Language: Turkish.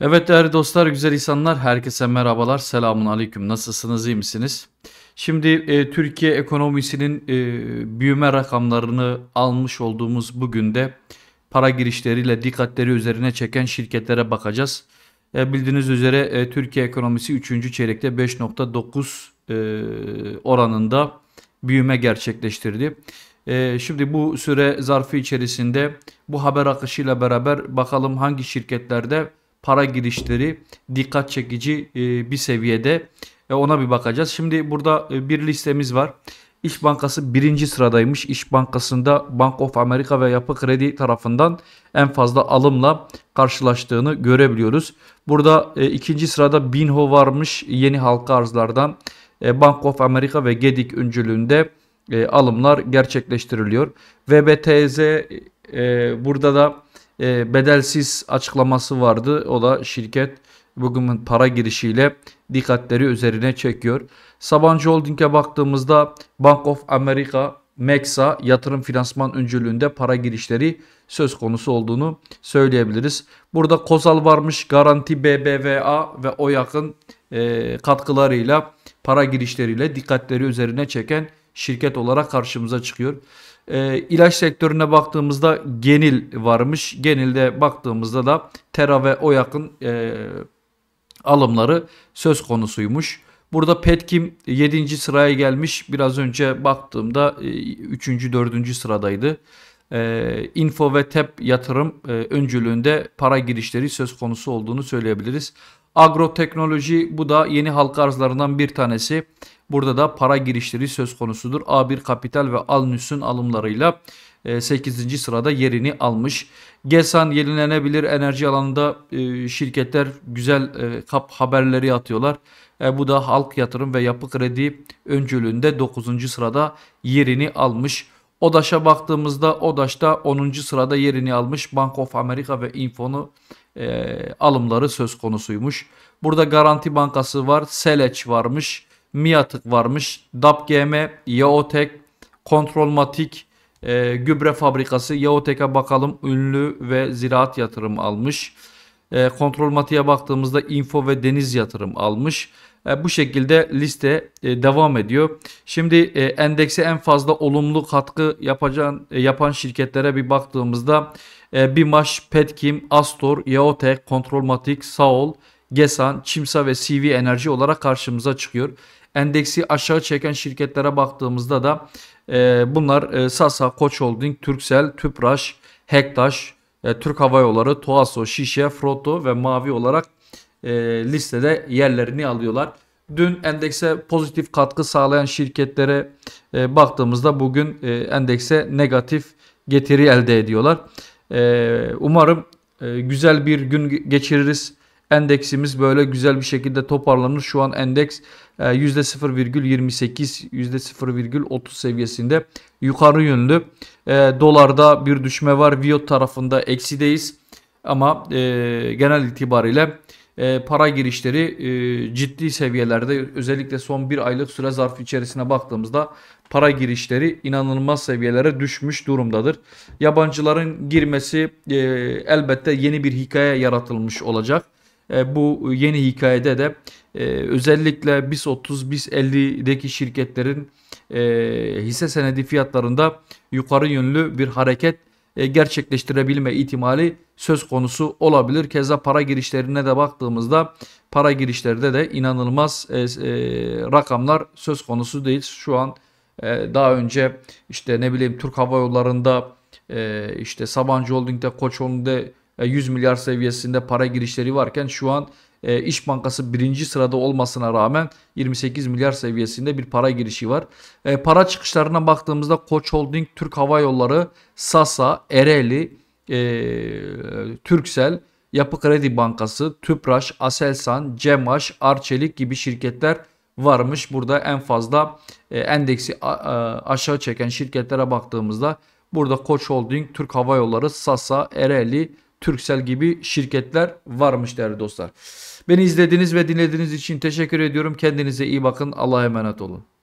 Evet değerli dostlar, güzel insanlar, herkese merhabalar, selamun aleyküm, nasılsınız, iyi misiniz? Şimdi e, Türkiye ekonomisinin e, büyüme rakamlarını almış olduğumuz bugün de para girişleriyle dikkatleri üzerine çeken şirketlere bakacağız. E, bildiğiniz üzere e, Türkiye ekonomisi 3. çeyrekte 5.9 e, oranında büyüme gerçekleştirdi. E, şimdi bu süre zarfı içerisinde bu haber akışıyla beraber bakalım hangi şirketlerde para girişleri dikkat çekici e, bir seviyede. E, ona bir bakacağız. Şimdi burada e, bir listemiz var. İş Bankası birinci sıradaymış. İş Bankası'nda Bank of America ve Yapı Kredi tarafından en fazla alımla karşılaştığını görebiliyoruz. Burada e, ikinci sırada Binho varmış yeni halka arzlardan. E, Bank of America ve Gedik öncülüğünde e, alımlar gerçekleştiriliyor. VBTZ e, burada da e, bedelsiz açıklaması vardı. O da şirket bugünün para girişiyle dikkatleri üzerine çekiyor. Sabancı Holding'e baktığımızda Bank of America, MEXA yatırım finansman öncülüğünde para girişleri söz konusu olduğunu söyleyebiliriz. Burada Kozal varmış, Garanti BBVA ve OYAK'ın e, katkılarıyla para girişleriyle dikkatleri üzerine çeken şirket olarak karşımıza çıkıyor. E, ilaç sektörüne baktığımızda Genil varmış. Genil'de baktığımızda da Tera ve Oyak'ın e, alımları söz konusuymuş. Burada Petkim 7. sıraya gelmiş. Biraz önce baktığımda 3. E, 4. sıradaydı. E, info ve TEP yatırım e, öncülüğünde para girişleri söz konusu olduğunu söyleyebiliriz. Agroteknoloji bu da yeni halka arzlarından bir tanesi. Burada da para girişleri söz konusudur. A1 Kapital ve Alnüs'ün alımlarıyla 8. E, sırada yerini almış. GESAN yenilenebilir enerji alanında e, şirketler güzel e, kap haberleri atıyorlar. Bu da halk yatırım ve yapı kredi öncülüğünde 9. sırada yerini almış. Odaş'a baktığımızda Odaş'ta 10. sırada yerini almış. Bank of America ve Infon'u e, alımları söz konusuymuş. Burada Garanti Bankası var, Seleç varmış. Miatık varmış. DAPGM, Yaotek, Kontrolmatik, e, Gübre Fabrikası. Yaotek'e bakalım ünlü ve ziraat yatırım almış. E, Kontrolmatik'e baktığımızda info ve deniz yatırım almış. E, bu şekilde liste e, devam ediyor. Şimdi e, endekse en fazla olumlu katkı yapacağın, e, yapan şirketlere bir baktığımızda e, Bimaş, Petkim, Astor, Yaotek, Kontrolmatik, Saol, Gesan, Çimsa ve CV Enerji olarak karşımıza çıkıyor endeksi aşağı çeken şirketlere baktığımızda da e, bunlar e, Sasa, Koç Holding, Türksel, Tüpraş, Hektaş, e, Türk Hava Yolları, Toaso, Şişe, Froto ve Mavi olarak e, listede yerlerini alıyorlar. Dün endekse pozitif katkı sağlayan şirketlere e, baktığımızda bugün e, endekse negatif getiri elde ediyorlar. E, umarım e, güzel bir gün geçiririz endeksimiz böyle güzel bir şekilde toparlanır. Şu an endeks %0,28 e, %0,30 seviyesinde yukarı yönlü. E, dolarda bir düşme var. Viyot tarafında eksideyiz. Ama e, genel itibariyle para girişleri ciddi seviyelerde özellikle son bir aylık süre zarfı içerisine baktığımızda para girişleri inanılmaz seviyelere düşmüş durumdadır. Yabancıların girmesi elbette yeni bir hikaye yaratılmış olacak. E, bu yeni hikayede de e, özellikle BIS 30, BIS 50'deki şirketlerin e, hisse senedi fiyatlarında yukarı yönlü bir hareket gerçekleştirebilme ihtimali söz konusu olabilir. Keza para girişlerine de baktığımızda para girişlerde de inanılmaz rakamlar söz konusu değil. Şu an daha önce işte ne bileyim Türk Hava Yolları'nda işte Sabancı Holding'de, Koç Holding'de 100 e, milyar seviyesinde para girişleri varken şu an e, İş Bankası birinci sırada olmasına rağmen 28 milyar seviyesinde bir para girişi var. E, para çıkışlarına baktığımızda Koç Holding, Türk Hava Yolları, Sasa, Ereli, Türksel, Yapı Kredi Bankası, Tüpraş, Aselsan, Cemaş, Arçelik gibi şirketler varmış. Burada en fazla endeksi aşağı çeken şirketlere baktığımızda burada Koç Holding, Türk Hava Yolları, Sasa, Ereli, Türksel gibi şirketler varmış değerli dostlar. Beni izlediğiniz ve dinlediğiniz için teşekkür ediyorum. Kendinize iyi bakın. Allah'a emanet olun.